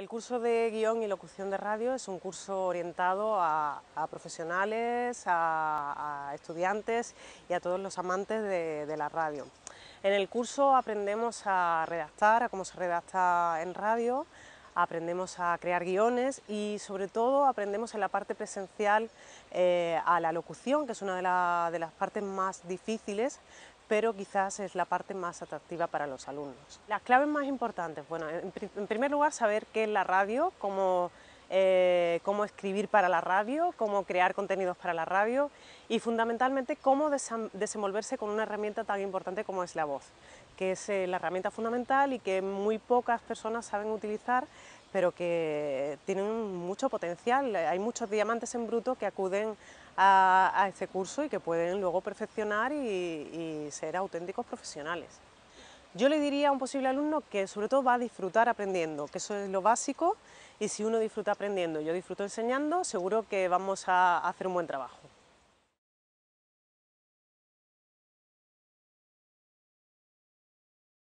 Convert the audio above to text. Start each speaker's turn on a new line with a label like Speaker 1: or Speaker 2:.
Speaker 1: El curso de guión y locución de radio es un curso orientado a, profesionales, a, estudiantes y a todos los amantes de, la radio. En el curso aprendemos a redactar, a cómo se redacta en radio, aprendemos a crear guiones y sobre todo aprendemos en la parte presencial eh, a la locución, que es una de, las partes más difíciles, pero quizás es la parte más atractiva para los alumnos. Las claves más importantes, bueno, en, primer lugar saber qué es la radio, eh, cómo escribir para la radio, cómo crear contenidos para la radio y fundamentalmente cómo desenvolverse con una herramienta tan importante como es la voz que es eh, la herramienta fundamental y que muy pocas personas saben utilizar, pero que tienen mucho potencial. Hay muchos diamantes en bruto que acuden a, este curso y que pueden luego perfeccionar y, y ser auténticos profesionales. Yo le diría a un posible alumno que sobre todo va a disfrutar aprendiendo, que eso es lo básico y si uno disfruta aprendiendo, yo disfruto enseñando, seguro que vamos a hacer un buen trabajo.